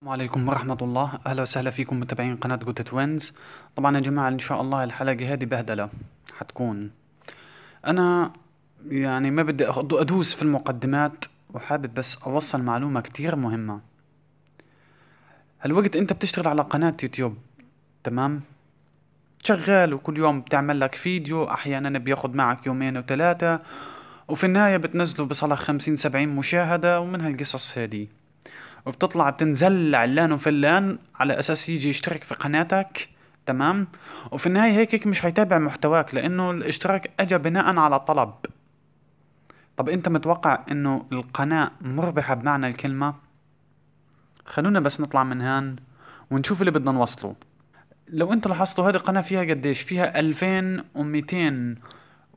السلام عليكم ورحمة الله أهلا وسهلا فيكم متابعين قناة جوتا توينز طبعا يا جماعة إن شاء الله الحلقة هذه بهدلة حتكون أنا يعني ما بدي أدوس في المقدمات وحابب بس أوصل معلومة كتير مهمة هالوقت أنت بتشتغل على قناة يوتيوب تمام شغال وكل يوم بتعمل لك فيديو أحيانا بياخد معك يومين وثلاثة وفي النهاية بتنزله بصلح خمسين سبعين مشاهدة ومن هالقصص هذه وبتطلع بتنزل علان وفلان على اساس يجي يشترك في قناتك تمام وفي النهايه هيك مش هيتابع محتواك لانه الاشتراك اجى بناء على طلب طب انت متوقع انه القناه مربحه بمعنى الكلمه خلونا بس نطلع من هان ونشوف اللي بدنا نوصله لو انت لاحظتوا هذه القناه فيها قديش فيها 2200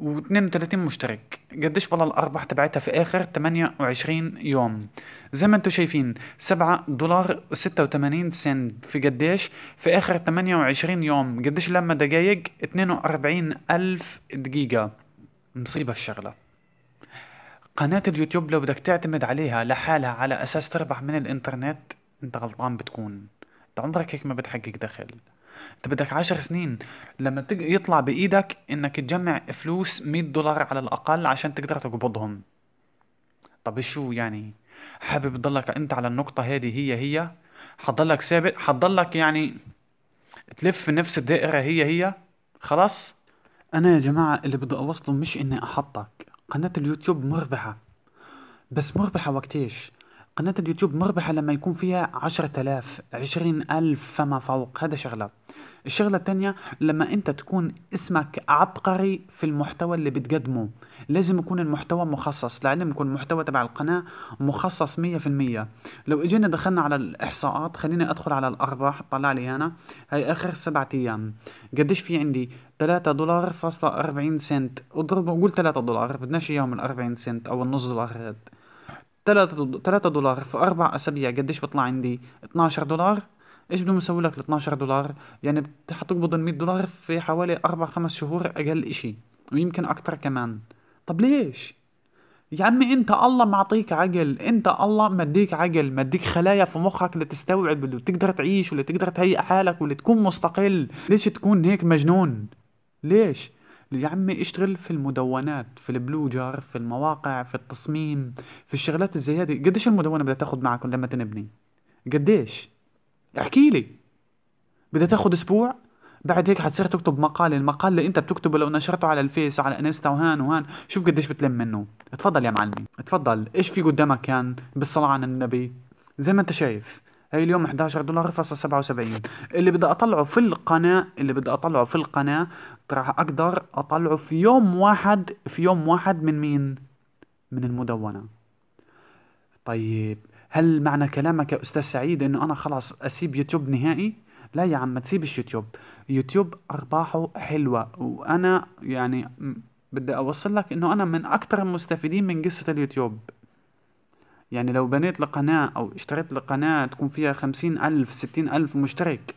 و32 مشترك قديش والله الارباح تبعتها في اخر 28 يوم زي ما انتم شايفين 7 دولار و86 سنت في قديش في اخر 28 يوم قديش لما دقايق 42 الف دقيقه مصيبه الشغله قناة اليوتيوب لو بدك تعتمد عليها لحالها على أساس تربح من الإنترنت أنت غلطان بتكون أنت عمرك هيك ما بتحقق دخل انت بدك عشر سنين لما يطلع بايدك انك تجمع فلوس مية دولار على الاقل عشان تقدر تقبضهم طب شو يعني حابب تضلك انت على النقطة هذه هي هي حضلك ثابت حضلك يعني تلف في نفس الدائرة هي هي خلاص انا يا جماعة اللي بدي اوصله مش اني احطك قناة اليوتيوب مربحة بس مربحة وقتيش قناة اليوتيوب مربحة لما يكون فيها عشرة آلاف عشرين ألف فما فوق هذا شغلة الشغلة الثانية لما أنت تكون اسمك عبقري في المحتوى اللي بتقدمه لازم يكون المحتوى مخصص لعلم يكون المحتوى تبع القناة مخصص مية في المية لو اجينا دخلنا على الإحصاءات خليني أدخل على الأرباح طلع لي أنا هاي آخر سبعة أيام قديش في عندي 3 دولار فاصلة أربعين سنت اضرب وقول 3 دولار بدناش إياهم الأربعين سنت أو النص دولار هاد. 3 دولار في اربع اسابيع قديش بطلع عندي 12 دولار ايش بدهم يسووا لك ل 12 دولار يعني حتقبض 100 دولار في حوالي اربع خمس شهور اقل اشي ويمكن اكثر كمان طب ليش يا عمي انت الله معطيك عقل انت الله مديك عقل مديك خلايا في مخك لتستوعب تستوعب اللي تقدر تعيش واللي تقدر تهيئ حالك واللي تكون مستقل ليش تكون هيك مجنون ليش يا عمي اشتغل في المدونات في البلوجر في المواقع في التصميم في الشغلات الزي هذه قديش المدونه بدها تاخذ معك لما تنبني قديش احكي لي بدها تاخذ اسبوع بعد هيك حتصير تكتب مقال المقال اللي انت بتكتبه لو نشرته على الفيس وعلى انستا وهان وهان شوف قديش بتلم منه اتفضل يا معلمي اتفضل ايش في قدامك كان بالصلاة على النبي زي ما انت شايف هاي اليوم 11 دولار فاصل 77 اللي بدي اطلعه في القناة اللي بدي اطلعه في القناة راح اقدر اطلعه في يوم واحد في يوم واحد من مين من المدونة طيب هل معنى كلامك يا استاذ سعيد انه انا خلاص اسيب يوتيوب نهائي لا يا عم ما تسيبش يوتيوب يوتيوب ارباحه حلوة وانا يعني بدي اوصل لك انه انا من اكثر المستفيدين من قصة اليوتيوب يعني لو بنيت لقناة أو اشتريت لقناة تكون فيها خمسين ألف ستين ألف مشترك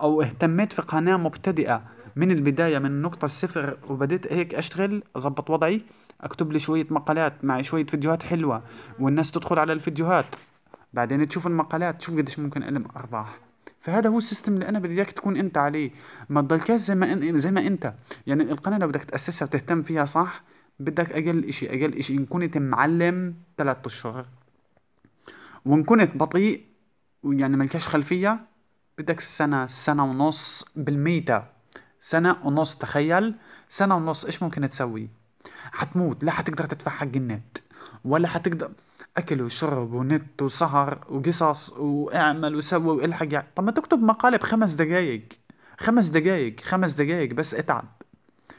أو اهتميت في قناة مبتدئة من البداية من نقطة الصفر وبديت هيك أشتغل أظبط وضعي أكتب لي شوية مقالات مع شوية فيديوهات حلوة والناس تدخل على الفيديوهات بعدين تشوف المقالات تشوف قديش ممكن ألم أرباح فهذا هو السيستم اللي انا بدي اياك تكون انت عليه ما تضلكش زي ما إن... زي ما انت يعني القناه لو بدك تاسسها وتهتم فيها صح بدك اقل اشي اقل اشي ان كنت معلم ثلاثة اشهر وان كنت بطيء ويعني ملكش خلفية بدك سنة سنة ونص بالميتة سنة ونص تخيل سنة ونص ايش ممكن تسوي حتموت لا حتقدر تدفع حق النت ولا حتقدر اكل وشرب ونت وسهر وقصص واعمل وسوي والحق يعني طب ما تكتب مقالة بخمس دقايق خمس دقايق خمس دقايق بس اتعب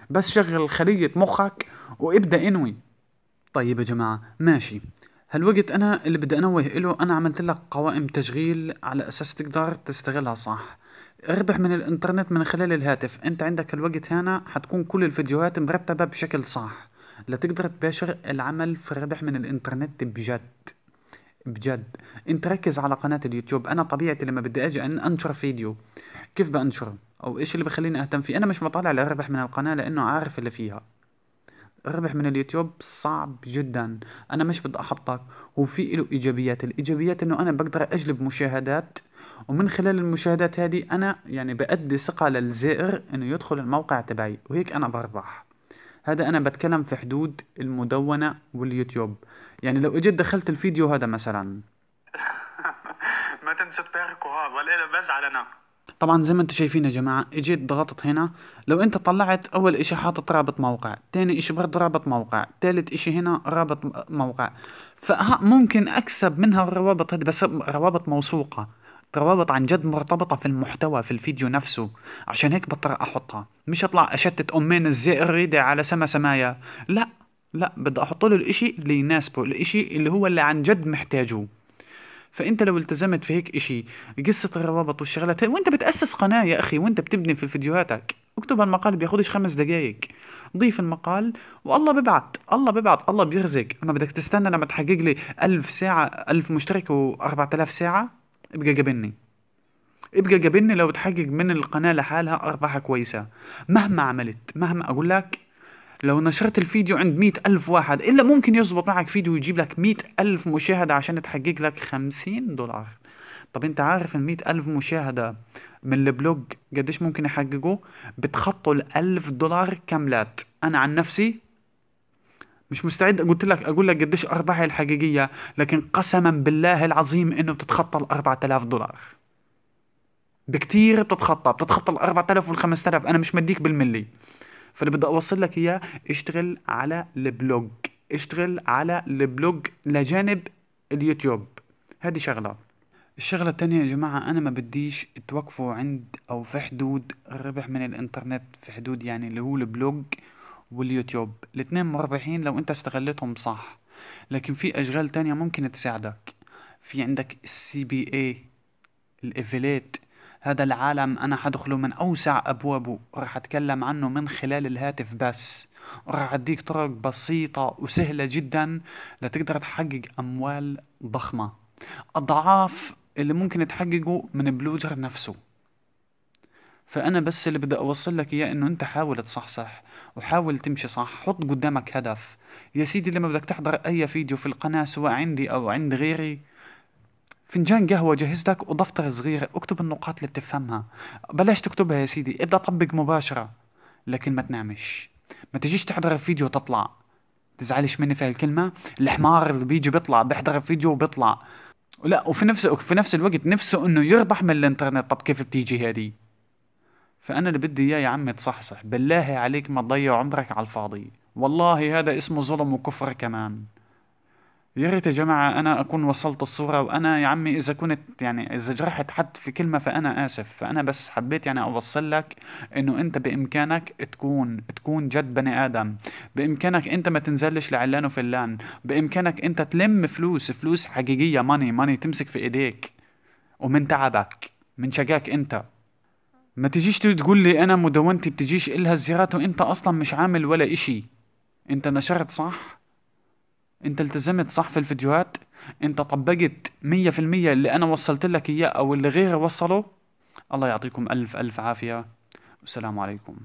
بس شغل خلية مخك وابدأ انوي طيب يا جماعة ماشي هالوقت انا اللي بدي انوه له انا عملت لك قوائم تشغيل على اساس تقدر تستغلها صح اربح من الانترنت من خلال الهاتف انت عندك الوقت هنا حتكون كل الفيديوهات مرتبة بشكل صح لتقدر تباشر العمل في الربح من الانترنت بجد بجد انت ركز على قناة اليوتيوب انا طبيعتي لما بدي اجي أن انشر فيديو كيف بانشره او ايش اللي بخليني اهتم فيه انا مش مطالع للربح من القناة لانه عارف اللي فيها الربح من اليوتيوب صعب جدا انا مش بدي احبطك هو في له ايجابيات الايجابيات انه انا بقدر اجلب مشاهدات ومن خلال المشاهدات هذه انا يعني بأدي ثقة للزائر انه يدخل الموقع تبعي وهيك انا بربح هذا انا بتكلم في حدود المدونة واليوتيوب يعني لو اجيت دخلت الفيديو هذا مثلا ما تنسوا تباركوا هذا ولا بزعل انا طبعا زي ما انتم شايفين يا جماعه اجيت ضغطت هنا لو انت طلعت اول اشي حاطط رابط موقع تاني اشي برضه رابط موقع تالت اشي هنا رابط موقع فممكن اكسب منها الروابط هذه بس روابط موثوقه روابط عن جد مرتبطة في المحتوى في الفيديو نفسه عشان هيك بضطر أحطها مش أطلع أشتت أمين الزئ الريدة على سما سمايا لا لا بدي أحط له الإشي اللي يناسبه الإشي اللي هو اللي عن جد محتاجه فانت لو التزمت في هيك اشي قصه الروابط والشغلات وانت بتاسس قناه يا اخي وانت بتبني في فيديوهاتك اكتب المقال بياخدش خمس دقايق ضيف المقال والله ببعت الله ببعت الله بيرزق اما بدك تستنى لما تحقق لي ألف ساعة ألف مشترك و الاف ساعة ابقى قابلني ابقى قابلني لو تحقق من القناة لحالها أرباح كويسة مهما عملت مهما أقول لك لو نشرت الفيديو عند مئة ألف واحد إلا ممكن يزبط معك فيديو يجيب لك مئة ألف مشاهدة عشان تحقق لك خمسين دولار طب انت عارف ال ألف مشاهدة من البلوج قديش ممكن يحققوا بتخطوا الألف دولار كاملات أنا عن نفسي مش مستعد قلت لك اقول لك قديش ارباحي الحقيقيه لكن قسما بالله العظيم انه بتتخطى ال 4000 دولار بكتير بتتخطى بتتخطى ال 4000 وال 5000 انا مش مديك بالملي فاللي بدي اوصل لك اياه اشتغل على البلوج اشتغل على البلوج لجانب اليوتيوب هذه شغله الشغلة التانية يا جماعة أنا ما بديش توقفوا عند أو في حدود الربح من الإنترنت في حدود يعني اللي هو البلوج واليوتيوب الاتنين مربحين لو أنت استغلتهم صح لكن في أشغال تانية ممكن تساعدك في عندك السي بي اي الإيفيلات هذا العالم أنا حدخله من أوسع أبوابه وراح أتكلم عنه من خلال الهاتف بس وراح أديك طرق بسيطة وسهلة جدا لتقدر تحقق أموال ضخمة أضعاف اللي ممكن تحققه من بلوجر نفسه فأنا بس اللي بدي أوصل لك إياه إنه أنت حاول تصحصح وحاول تمشي صح حط قدامك هدف يا سيدي لما بدك تحضر أي فيديو في القناة سواء عندي أو عند غيري فنجان قهوه جهز لك ودفتر صغير اكتب النقاط اللي بتفهمها بلاش تكتبها يا سيدي ابدا طبق مباشره لكن ما تنامش ما تجيش تحضر الفيديو وتطلع تزعلش مني في هالكلمه الحمار اللي بيجي بيطلع بيحضر الفيديو وبيطلع لا وفي نفس في نفس الوقت نفسه انه يربح من الانترنت طب كيف بتيجي هذه فانا اللي بدي اياه يا عمي تصحصح بالله عليك ما تضيع عمرك على الفاضي والله هذا اسمه ظلم وكفر كمان يا ريت يا جماعة أنا أكون وصلت الصورة وأنا يا عمي إذا كنت يعني إذا جرحت حد في كلمة فأنا آسف فأنا بس حبيت يعني أوصل لك إنه أنت بإمكانك تكون تكون جد بني آدم بإمكانك أنت ما تنزلش لعلان وفلان بإمكانك أنت تلم فلوس فلوس حقيقية ماني ماني تمسك في إيديك ومن تعبك من شقاك أنت ما تجيش تقول لي أنا مدونتي بتجيش إلها الزيارات وأنت أصلا مش عامل ولا إشي أنت نشرت صح انت التزمت صح في الفيديوهات انت طبقت مية في المية اللي انا وصلت لك اياه او اللي غيري وصله الله يعطيكم الف الف عافية والسلام عليكم